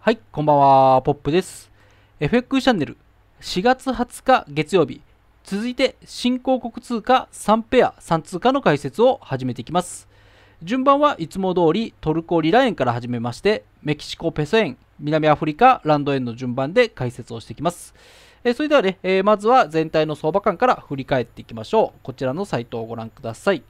はい、こんばんは、ポップです。FX チャンネル、4月20日月曜日、続いて新興国通貨3ペア3通貨の解説を始めていきます。順番はいつも通りトルコリラ円から始めまして、メキシコペソ円、南アフリカランド円の順番で解説をしていきます。えそれではね、えまずは全体の相場感から振り返っていきましょう。こちらのサイトをご覧ください。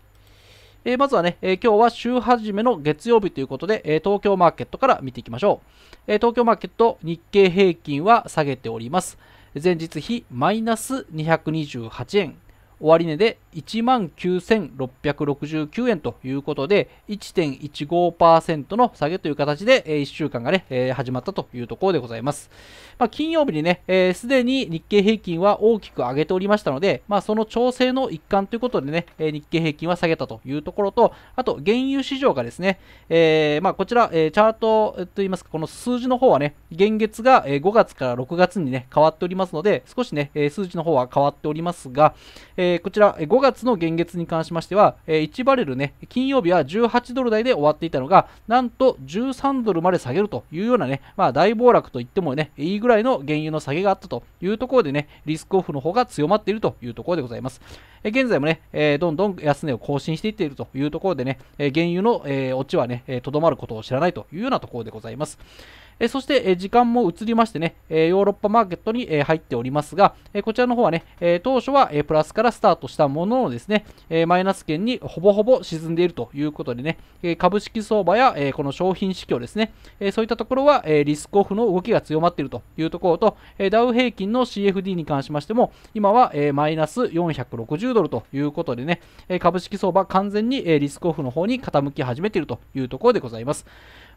えー、まずはね、えー、今日は週始めの月曜日ということで、えー、東京マーケットから見ていきましょう、え東京マーケット、日経平均は下げております。前日比マイナス228円。終値で19,669円ということで、1.15%の下げという形で、え1週間がね、え始まったというところでございます。まあ、金曜日にね、す、えー、で、に日経平均は大きく上げておりましたので、まあ、その調整の一環ということでね、え日経平均は下げたというところと、あと、原油市場がですね、えー、まあ、こちら、えチャートといいますか、この数字の方はね、現月が5月から6月にね、変わっておりますので、少しね、数字の方は変わっておりますが、えーえー、こちら、5月の現月に関しましては、えー、1バレルね、金曜日は18ドル台で終わっていたのが、なんと13ドルまで下げるというようなね、まあ、大暴落といってもね、いいぐらいの原油の下げがあったというところでね、リスクオフの方が強まっているというところでございます。えー、現在もね、えー、どんどん安値を更新していっているというところでね、え原油の、え落ちはね、と、ど、まることを知らないというようなところでございます。えそして、え時間も移りましてね、えヨーロッパマーケットに、え入っておりますが、えこちらの方はね、え当初は、えプラスからスタートしたもののですね、えマイナス圏にほぼほぼ沈んでいるということでね、え株式相場や、えこの商品指標ですね、えそういったところは、えリスクオフの動きが強まっているというところと、えダウ平均の CFD に関しましても、今は、えマイナス460ドルということでね、え株式相場完全に、えリスクオフの方に傾き始めているというところでございます。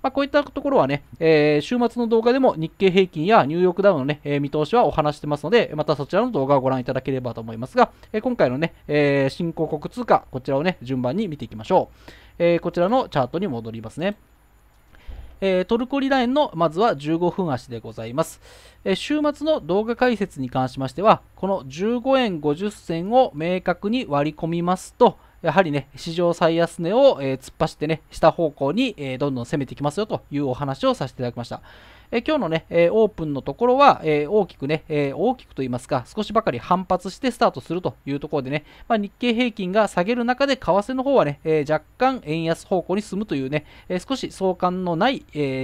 まあ、こういったところはね、えー、週末の動画でも日経平均やニューヨークダウンのね、えー、見通しはお話してますので、またそちらの動画をご覧いただければと思いますが、えー、今回のね、え新興国通貨、こちらをね、順番に見ていきましょう。えこちらのチャートに戻りますね。えトルコリラ円のまずは15分足でございます、え週末の動画解説に関しましては、この15円50銭を明確に割り込みますと、やはりね、史上最安値を、えー、突っ走ってね、下方向に、えー、どんどん攻めていきますよというお話をさせていただきました。今日のね、オープンのところは、大きくね、大きくと言いますか、少しばかり反発してスタートするというところでね、まあ、日経平均が下げる中で、為替の方はね、若干円安方向に進むというね、少し相関のない、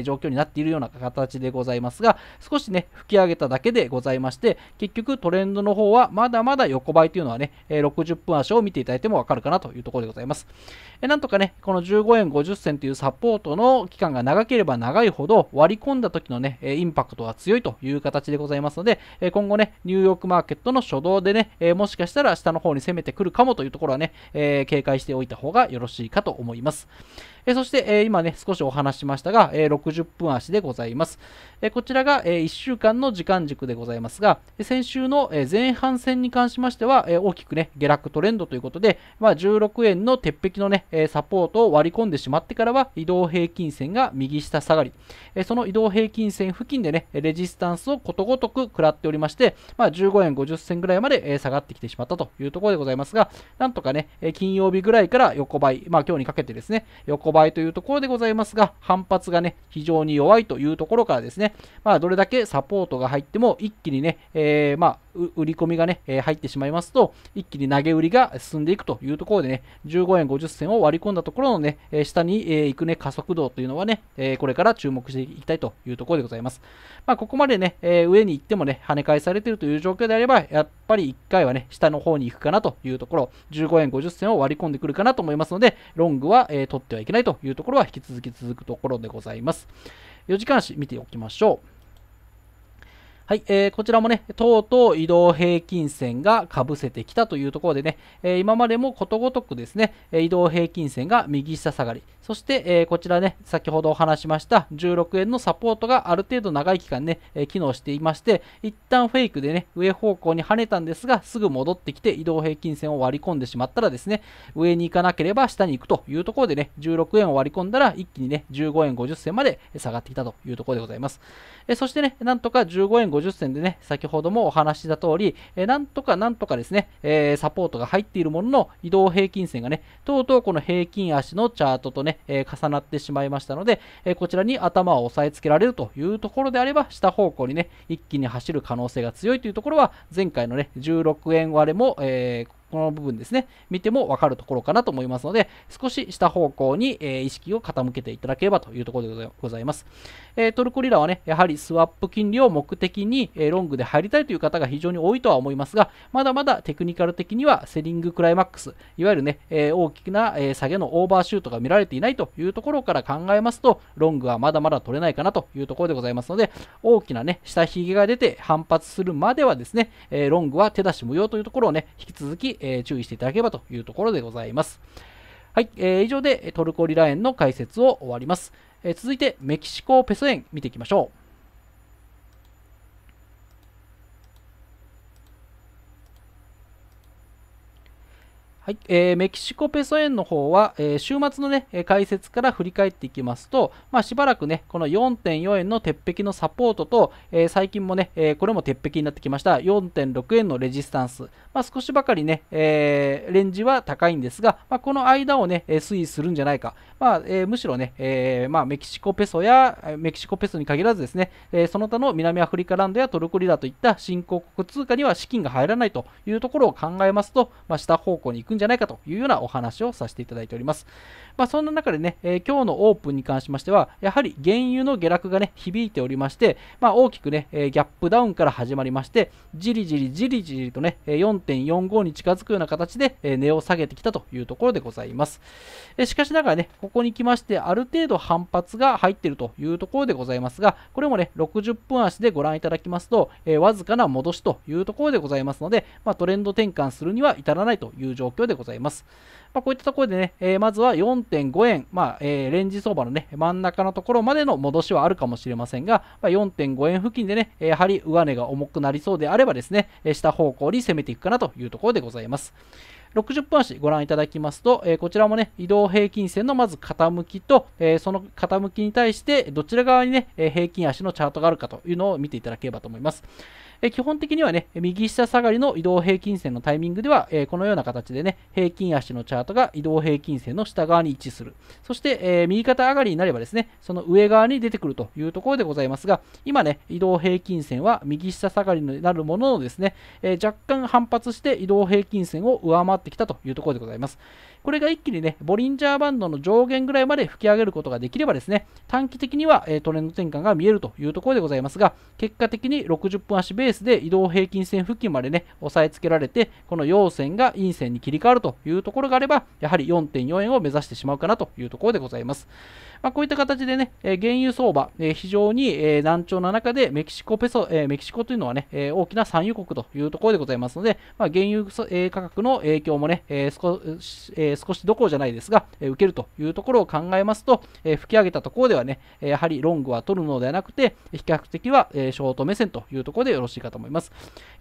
状況になっているような形でございますが、少しね、吹き上げただけでございまして、結局トレンドの方はまだまだ横ばいというのはね、60分足を見ていただいてもわかるかなというところでございます。なんとかね、この15円50銭というサポートの期間が長ければ長いほど割り込んだ時ののね、インパクトは強いという形でございますので、今後ね、ニューヨークマーケットの初動でね、もしかしたら下の方に攻めてくるかもというところはね、警戒しておいた方がよろしいかと思います。そして、今ね、少しお話しましたが、60分足でございます。こちらが1週間の時間軸でございますが、先週の前半戦に関しましては、大きくね、下落トレンドということで、まあ、16円の鉄壁のね、サポートを割り込んでしまってからは、移動平均線が右下下がり、その移動平均線付近でね、レジスタンスをことごとく食らっておりまして、まあ、15円50銭ぐらいまで、下がってきてしまったというところでございますが、なんとかね、金曜日ぐらいから横ばい、まあ、今日にかけてですね、横ばいというところでございますが、反発がね、非常に弱いというところからですね、まあ、どれだけサポートが入っても、一気にね、えー、まあ、売り込みがね、入ってしまいますと、一気に投げ売りが進んでいくというところでね、15円50銭を割り込んだところのね、下に行くね、加速度というのはね、これから注目していきたいというところででございます。まあ、ここまでね、えー、上に行ってもね、跳ね返されてるという状況であれば、やっぱり1回はね、下の方に行くかなというところ、15円50銭を割り込んでくるかなと思いますので、ロングは、えー、取ってはいけないというところは引き続き続くところでございます。4時間足見ておきましょう。はい、えー、こちらもね、とうとう移動平均線がかぶせてきたというところでね、えー、今までもことごとくですね、移動平均線が右下下がり、そして、えー、こちらね、先ほどお話しました16円のサポートがある程度長い期間ね、え機能していまして、一旦フェイクでね、上方向に跳ねたんですが、すぐ戻ってきて移動平均線を割り込んでしまったらですね、上に行かなければ下に行くというところでね、16円を割り込んだら一気にね、15円50銭まで下がってきたというところでございます。えそしてね、なんとか15円50 50銭でね、先ほどもお話しした通り、えー、なんとかなんとかですね、えー、サポートが入っているものの移動平均線がね、とうとうこの平均足のチャートとね、えー、重なってしまいましたので、えこちらに頭を押さえつけられるというところであれば、下方向にね、一気に走る可能性が強いというところは、前回のね、16円割れも、えー、この部分ですね、見てもわかるところかなと思いますので、少し下方向に、えー、意識を傾けていただければというところでございます。えー、トルコリラはね、やはりスワップ金利を目的に、えー、ロングで入りたいという方が非常に多いとは思いますが、まだまだテクニカル的にはセリングクライマックス、いわゆるね、え大きな、え下げのオーバーシュートが見られていないというところから考えますと、ロングはまだまだ取れないかなというところでございますので、大きなね、下髭が出て反発するまではですね、えロングは手出し無用というところをね、引き続きに、え注意していただければというところでございます。はい、えー、以上でトルコリラ円の解説を終わります。え続いてメキシコペソ円見ていきましょう。はい、えー、メキシコペソ円の方は、えー、週末のね、解説から振り返っていきますと、まあ、しばらくね、この4.4円の鉄壁のサポートと、えー、最近もね、えー、これも鉄壁になってきました4.6円のレジスタンス、まあ、少しばかりね、えレンジは高いんですが、まあ、この間をね、推移するんじゃないか、まえむしろね、えまメキシコペソや、メキシコペソに限らずですね、えその他の南アフリカランドやトルコリラといった新興国通貨には資金が入らないというところを考えますと、ま下方向に行くんんじゃないかというようなお話をさせていただいております。まあ、そんな中でね、えー、今日のオープンに関しましては、やはり原油の下落がね、響いておりまして、まあ、大きくね、えー、ギャップダウンから始まりまして、じりじりじりじりとね、4.45に近づくような形で、えー、値を下げてきたというところでございます。えしかしながらね、ここに来まして、ある程度反発が入っているというところでございますが、これもね、60分足でご覧いただきますと、えわずかな戻しというところでございますので、まあ、トレンド転換するには至らないという状況ろでございます。まあ、こういったところでね、えー、まずは4.5円、まあえー、レンジ相場のね、真ん中のところまでの戻しはあるかもしれませんが、まあ、4.5円付近でね、やはり上値が重くなりそうであればですね、下方向に攻めていくかなというところでございます。60分足ご覧いただきますと、えー、こちらもね、移動平均線のまず傾きと、えー、その傾きに対して、どちら側にね、え平均足のチャートがあるかというのを見ていただければと思います。え基本的にはね、右下下がりの移動平均線のタイミングでは、えこのような形でね、平均足のチャートが移動平均線の下側に位置する。そして、え右肩上がりになればですね、その上側に出てくるというところでございますが、今ね、移動平均線は右下下がりになるもののですね、え若干反発して移動平均線を上回ってきたというところでございます。これが一気にね、ボリンジャーバンドの上限ぐらいまで吹き上げることができればですね、短期的には、えー、トレンド転換が見えるというところでございますが、結果的に60分足ベースで移動平均線付近までね、押さえつけられて、この陽線が陰線に切り替わるというところがあれば、やはり4.4円を目指してしまうかなというところでございます。まあ、こういった形でね、えー、原油相場、えー、非常に、えー、難聴な中でメキシコペソ、えー、メキシコというのはね、えー、大きな産油国というところでございますので、まあ、原油、えー、価格の影響もね、えー少えー、少しどころじゃないですが、え受けるというところを考えますと、え吹き上げたところではね、えやはりロングは取るのではなくて、比較的は、えショート目線というところでよろしいかと思います。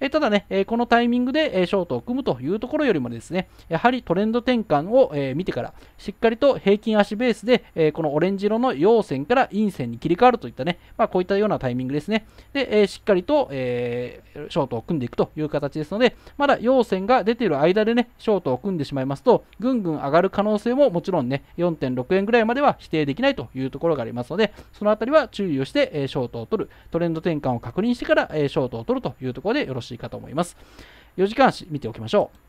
えただね、えこのタイミングで、えショートを組むというところよりもですね、やはりトレンド転換を、え見てから、しっかりと平均足ベースで、えこのオレンジ色の陽線から陰線に切り替わるといったね、まあ、こういったようなタイミングですね。で、えしっかりと、えショートを組んでいくという形ですので、まだ陽線が出ている間でね、ショートを組んでしまいますと、ぐんぐん上がる可能性ももちろんね、4.6円ぐらいまでは否定できないというところがありますので、そのあたりは注意をして、えー、ショートを取る、トレンド転換を確認してから、えー、ショートを取るというところでよろしいかと思います。4時間足見ておきましょう。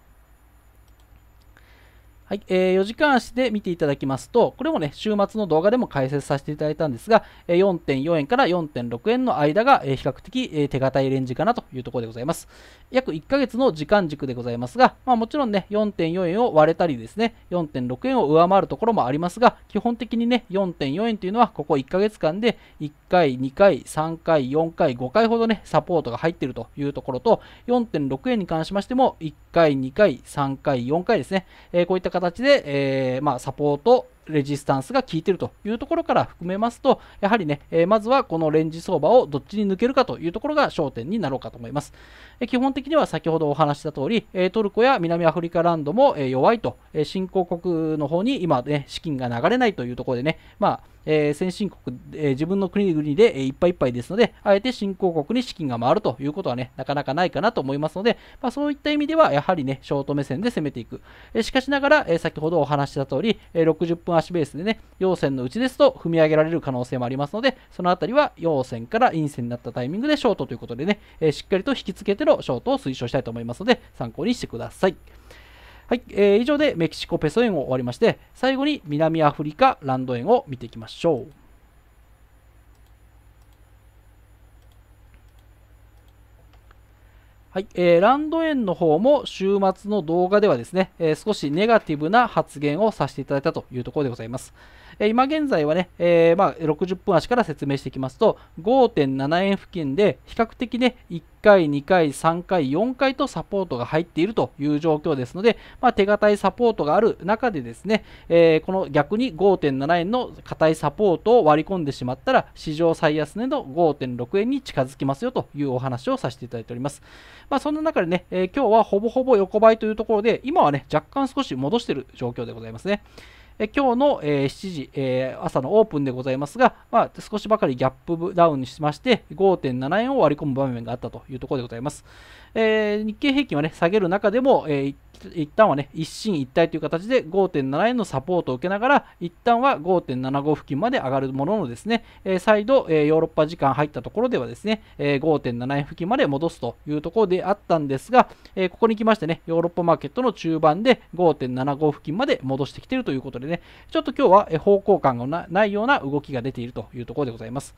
はい、えー、4時間足で見ていただきますと、これもね、週末の動画でも解説させていただいたんですが、4.4円から4.6円の間が、比較的、手堅いレンジかなというところでございます。約1ヶ月の時間軸でございますが、まあ、もちろんね、4.4円を割れたりですね、4.6円を上回るところもありますが、基本的にね、4.4円というのは、ここ1ヶ月間で1回、2回、3回、4回、5回ほどね、サポートが入っているというところと、4.6円に関しましても、1回、2回、3回、4回ですね、えー、こういった形で、えー、まあ、サポート、レジスタンスが効いてるというところから含めますと、やはりね、えー、まずはこのレンジ相場をどっちに抜けるかというところが焦点になろうかと思います。え基本的には先ほどお話した通り、えトルコや南アフリカランドも、え弱いと、え新興国の方に今ね、資金が流れないというところでね、まあ、え先進国、え自分の国々で、えいっぱいいっぱいですので、あえて新興国に資金が回るということはね、なかなかないかなと思いますので、まあ、そういった意味では、やはりね、ショート目線で攻めていく。えしかしながら、え先ほどお話した通り、え60分の足ベースでね、陽線のうちですと踏み上げられる可能性もありますので、そのあたりは陽線から陰線になったタイミングでショートということでね、えー、しっかりと引き付けてのショートを推奨したいと思いますので、参考にしてください。はい、えー、以上でメキシコペソ円を終わりまして、最後に南アフリカランド円を見ていきましょう。はい、えー、ランドンの方も週末の動画ではですね、えー、少しネガティブな発言をさせていただいたというところでございます。今現在はね、えまあ、60分足から説明していきますと、5.7円付近で比較的ね、1回、2回、3回、4回とサポートが入っているという状況ですので、まあ、手堅いサポートがある中でですね、えー、この逆に5.7円の硬いサポートを割り込んでしまったら、史上最安値の5.6円に近づきますよというお話をさせていただいております。まあ、そんな中でね、えー、今日はほぼほぼ横ばいというところで、今はね、若干少し戻している状況でございますね。え今日の、え7時、え朝のオープンでございますが、まあ、少しばかりギャップダウンしまして、5.7円を割り込む場面があったというところでございます。え日経平均はね、下げる中でも、えー、一旦はね、一進一退という形で5.7円のサポートを受けながら、一旦は5.75付近まで上がるもののですね、え再度、えヨーロッパ時間入ったところではですね、え5.7円付近まで戻すというところであったんですが、えここに来ましてね、ヨーロッパマーケットの中盤で5.75付近まで戻してきているということでね、ちょっと今日は方向感がないような動きが出ているというところでございます。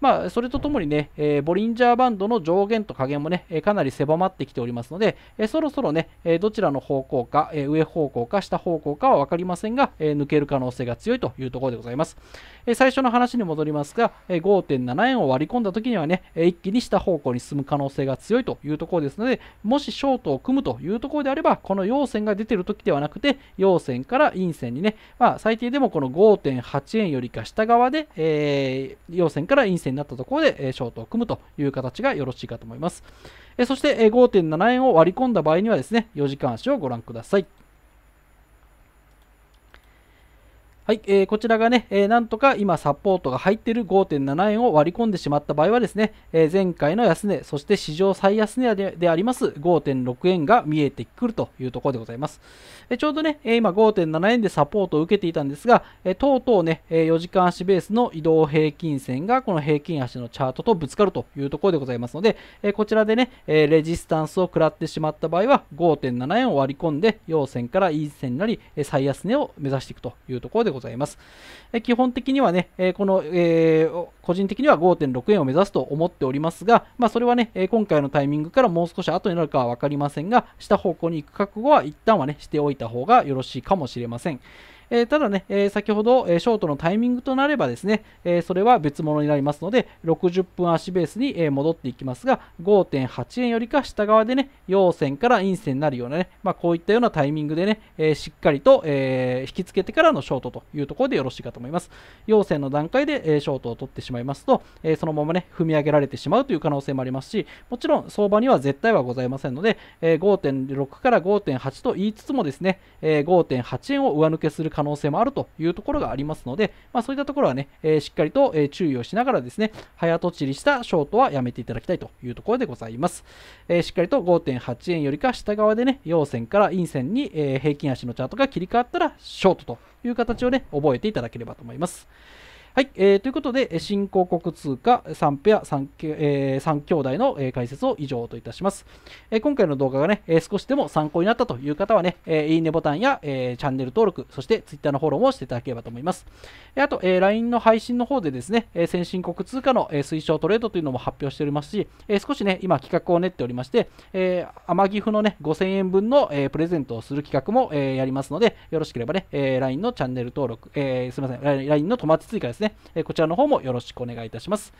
まあ、それとともにね、えー、ボリンジャーバンドの上限と下限もね、えかなり狭まってきておりますので、えそろそろね、えどちらの方向か、え上方向か下方向かは分かりませんが、え抜ける可能性が強いというところでございます。え最初の話に戻りますが、え5.7円を割り込んだ時にはね、え一気に下方向に進む可能性が強いというところですので、もしショートを組むというところであれば、この陽線が出ている時ではなくて、陽線から陰線にね、まあ、最低でもこの5.8円よりか下側で、えー、陽線から陰線線になったところで、えショートを組むという形がよろしいかと思います。えそして、え5.7円を割り込んだ場合にはですね、4時間足をご覧ください。はい、えー、こちらがね、えー、なんとか今サポートが入っている5.7円を割り込んでしまった場合はですね、えー、前回の安値、そして史上最安値であります5.6円が見えてくるというところでございます。えちょうどね、え今5.7円でサポートを受けていたんですが、えとうとうね、え4時間足ベースの移動平均線がこの平均足のチャートとぶつかるというところでございますので、えこちらでね、えレジスタンスを食らってしまった場合は5.7円を割り込んで、陽線から陰線になり、最安値を目指していくというところでございます。ございます。え基本的にはね、えこの、えー、個人的には5.6円を目指すと思っておりますが、まあ、それはね、え今回のタイミングからもう少し後になるかは分かりませんが、した方向に行く覚悟は一旦はね、しておいた方がよろしいかもしれません。えー、ただね、え先ほど、えショートのタイミングとなればですね、えそれは別物になりますので、60分足ベースに、え戻っていきますが、5.8円よりか下側でね、陽線から陰線になるようなね、まあ、こういったようなタイミングでね、えしっかりと、え引きつけてからのショートというところでよろしいかと思います。陽線の段階で、えショートを取ってしまいますと、えそのままね、踏み上げられてしまうという可能性もありますし、もちろん相場には絶対はございませんので、え5.6から5.8と言いつつもですね、え5.8円を上抜けする可能性もあるというところがありますので、まあ、そういったところはね、えしっかりと、え注意をしながらですね、早とちりしたショートはやめていただきたいというところでございます。えしっかりと5.8円よりか下側でね、陽線から陰線に、え平均足のチャートが切り替わったらショートという形をね、覚えていただければと思います。はい、えー、ということで、新興国通貨3ペア 3,、えー、3兄弟の、え解説を以上といたします。えー、今回の動画がね、えー、少しでも参考になったという方はね、えー、いいねボタンや、えー、チャンネル登録、そして Twitter のフォローもしていただければと思います。えー、あと、えー、LINE の配信の方でですね、えー、先進国通貨の、えー、推奨トレードというのも発表しておりますし、えー、少しね、今企画を練っておりまして、えー、天岐阜のね、5000円分の、えー、プレゼントをする企画も、えー、やりますので、よろしければね、えー、LINE のチャンネル登録、えー、すみません、LINE の友達追加ですですね、えこちらの方もよろしくお願いいたします。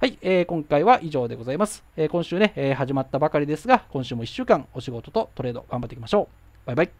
はい、えー、今回は以上でございます。えー、今週ね、えー、始まったばかりですが、今週も1週間お仕事とトレード頑張っていきましょう。バイバイ。